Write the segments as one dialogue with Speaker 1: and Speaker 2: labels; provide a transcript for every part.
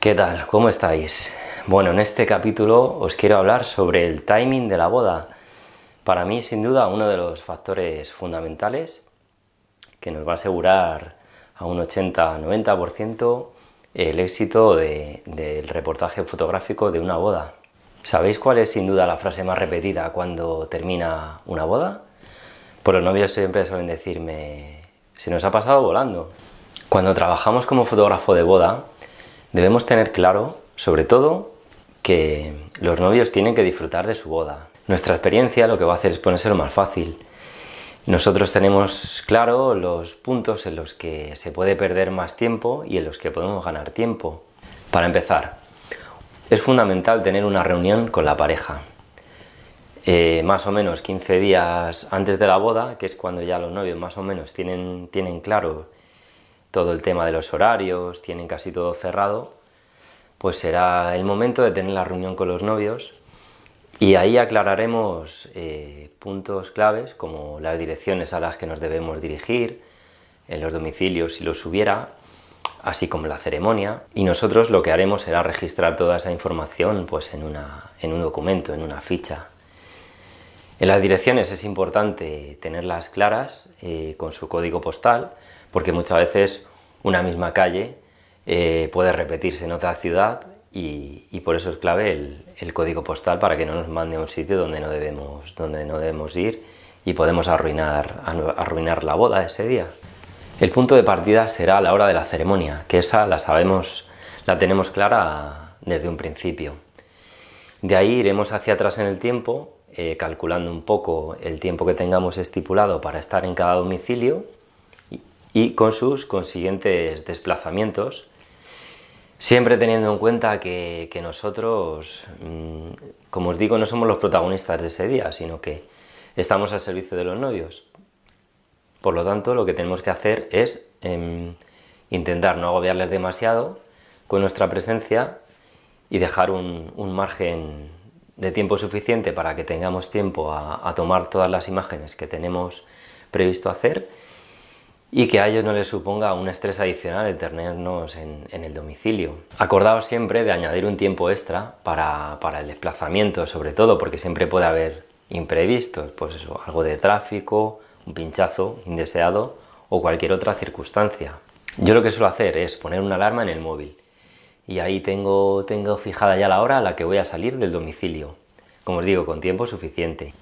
Speaker 1: ¿Qué tal? ¿Cómo estáis? Bueno, en este capítulo os quiero hablar sobre el timing de la boda. Para mí, sin duda, uno de los factores fundamentales que nos va a asegurar a un 80-90% el éxito del reportaje fotográfico de una boda. ¿Sabéis cuál es sin duda la frase más repetida cuando termina una boda? Por pues los novios siempre suelen decirme, se nos ha pasado volando. Cuando trabajamos como fotógrafo de boda, Debemos tener claro, sobre todo, que los novios tienen que disfrutar de su boda. Nuestra experiencia lo que va a hacer es ponérselo más fácil. Nosotros tenemos claro los puntos en los que se puede perder más tiempo y en los que podemos ganar tiempo. Para empezar, es fundamental tener una reunión con la pareja. Eh, más o menos 15 días antes de la boda, que es cuando ya los novios más o menos tienen, tienen claro todo el tema de los horarios, tienen casi todo cerrado, pues será el momento de tener la reunión con los novios y ahí aclararemos eh, puntos claves como las direcciones a las que nos debemos dirigir, en los domicilios si los hubiera, así como la ceremonia. Y nosotros lo que haremos será registrar toda esa información pues, en, en un documento, en una ficha. En las direcciones es importante tenerlas claras eh, con su código postal, porque muchas veces una misma calle eh, puede repetirse en otra ciudad y, por eso es clave el, código postal para que no nos mande a un sitio donde no debemos, donde no debemos ir y podemos arruinar, arruinar la boda ese día. El punto de partida será la hora de la ceremonia, que esa la sabemos, la tenemos clara desde un principio. De ahí iremos hacia atrás en el tiempo eh, calculando un poco el tiempo que tengamos estipulado para estar en cada domicilio y, con sus consiguientes desplazamientos, siempre teniendo en cuenta que, nosotros, mm, como os digo, no somos los protagonistas de ese día, sino que estamos al servicio de los novios. Por lo tanto, lo que tenemos que hacer es em, intentar no agobiarles demasiado con nuestra presencia y dejar un margen de tiempo suficiente para que tengamos tiempo a, tomar todas las imágenes que tenemos previsto hacer y que a ellos no les suponga un estrés adicional de tenernos en, el domicilio. Acordaos siempre de añadir un tiempo extra para, para, el desplazamiento, sobre todo porque siempre puede haber imprevistos, pues eso, algo de tráfico, un pinchazo indeseado o cualquier otra circunstancia. Yo lo que suelo hacer es poner una alarma en el móvil y ahí tengo, tengo fijada ya la hora a la que voy a salir del domicilio. Como os digo, con tiempo suficiente.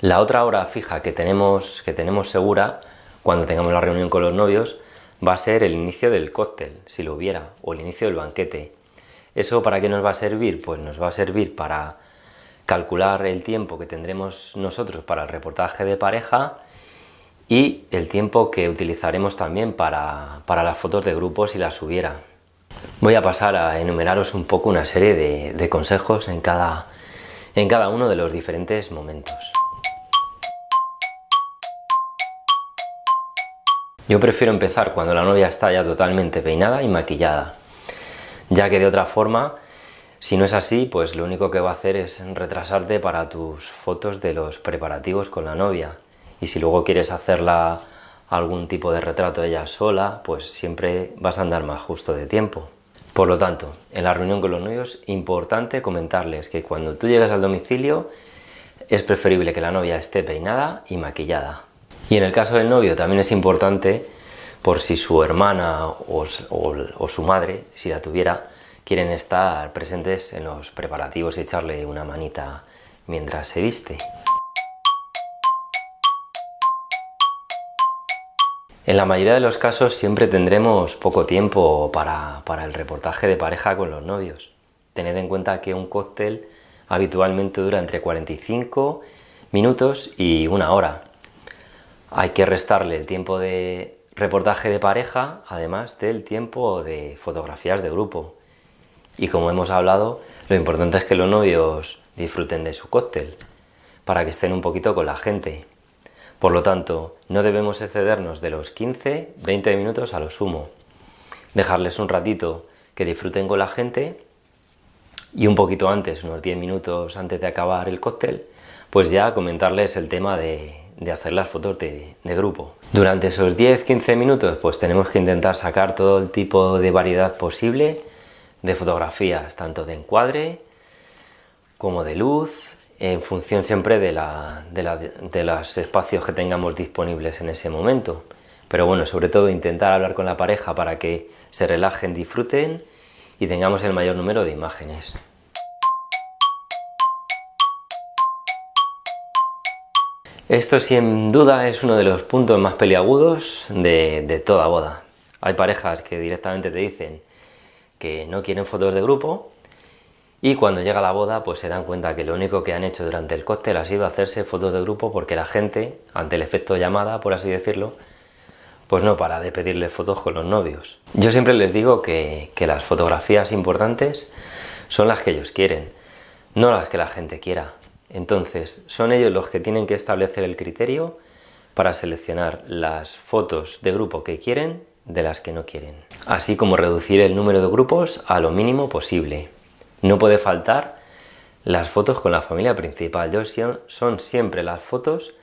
Speaker 1: La otra hora fija que tenemos, que tenemos segura cuando tengamos la reunión con los novios va a ser el inicio del cóctel, si lo hubiera, o el inicio del banquete. ¿Eso para qué nos va a servir? Pues nos va a servir para calcular el tiempo que tendremos nosotros para el reportaje de pareja y el tiempo que utilizaremos también para, para las fotos de grupo, si las hubiera. Voy a pasar a enumeraros un poco una serie de, consejos en cada, en cada uno de los diferentes momentos. Yo prefiero empezar cuando la novia está ya totalmente peinada y maquillada, ya que de otra forma, si no es así, pues lo único que va a hacer es retrasarte para tus fotos de los preparativos con la novia. Y si luego quieres hacerla algún tipo de retrato ella sola, pues siempre vas a andar más justo de tiempo. Por lo tanto, en la reunión con los novios, importante comentarles que cuando tú llegas al domicilio es preferible que la novia esté peinada y maquillada. Y en el caso del novio también es importante, por si su hermana o, o su madre, si la tuviera, quieren estar presentes en los preparativos y echarle una manita mientras se viste. En la mayoría de los casos siempre tendremos poco tiempo para, el reportaje de pareja con los novios. Tened en cuenta que un cóctel habitualmente dura entre 45 minutos y una hora. Hay que restarle el tiempo de reportaje de pareja, además del tiempo de fotografías de grupo. Y como hemos hablado, lo importante es que los novios disfruten de su cóctel, para que estén un poquito con la gente. Por lo tanto, no debemos excedernos de los 15-20 minutos a lo sumo. Dejarles un ratito que disfruten con la gente y un poquito antes, unos 10 minutos antes de acabar el cóctel, pues ya comentarles el tema de, hacer las fotos de, de grupo. Durante esos 10-15 minutos pues tenemos que intentar sacar todo el tipo de variedad posible de fotografías, tanto de encuadre como de luz, en función siempre de, los espacios que tengamos disponibles en ese momento. Pero bueno, sobre todo intentar hablar con la pareja para que se relajen, disfruten y tengamos el mayor número de imágenes. Esto sin duda es uno de los puntos más peliagudos de, de toda boda. Hay parejas que directamente te dicen que no quieren fotos de grupo y cuando llega la boda, pues se dan cuenta que lo único que han hecho durante el cóctel ha sido hacerse fotos de grupo porque la gente, ante el efecto llamada, por así decirlo, pues no para de pedirle fotos con los novios. Yo siempre les digo que, que las fotografías importantes son las que ellos quieren, no las que la gente quiera. Entonces, son ellos los que tienen que establecer el criterio para seleccionar las fotos de grupo que quieren de las que no quieren, así como reducir el número de grupos a lo mínimo posible. No puede faltar las fotos con la familia principal. Yo son siempre las fotos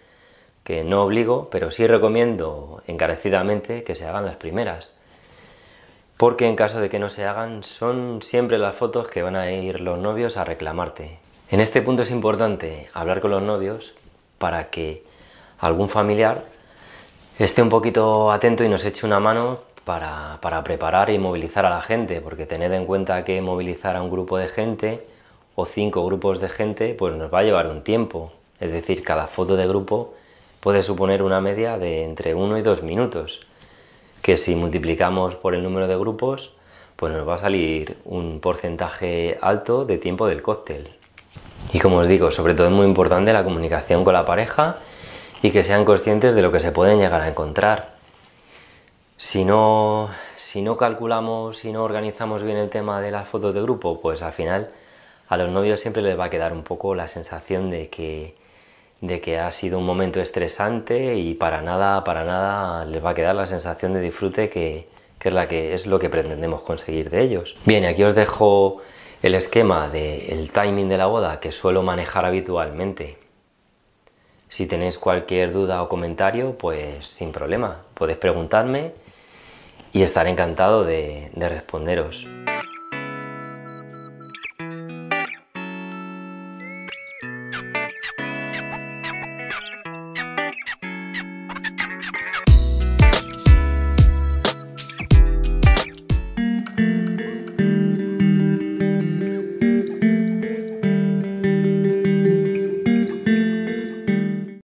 Speaker 1: que no obligo, pero sí recomiendo encarecidamente que se hagan las primeras. Porque en caso de que no se hagan, son siempre las fotos que van a ir los novios a reclamarte. En este punto es importante hablar con los novios para que algún familiar esté un poquito atento y nos eche una mano para, preparar y movilizar a la gente, porque tened en cuenta que movilizar a un grupo de gente o cinco grupos de gente, pues nos va a llevar un tiempo. Es decir, cada foto de grupo puede suponer una media de entre uno y dos minutos, que si multiplicamos por el número de grupos, pues nos va a salir un porcentaje alto de tiempo del cóctel. Y como os digo, sobre todo es muy importante la comunicación con la pareja y que sean conscientes de lo que se pueden llegar a encontrar. Si no, si no calculamos, si no organizamos bien el tema de las fotos de grupo, pues al final a los novios siempre les va a quedar un poco la sensación de que, ha sido un momento estresante y para nada, para nada les va a quedar la sensación de disfrute que, es, la es lo que pretendemos conseguir de ellos. Bien, aquí os dejo el esquema del timing de la boda que suelo manejar habitualmente. Si tenéis cualquier duda o comentario, pues sin problema, podéis preguntarme y estaré encantado de, de responderos.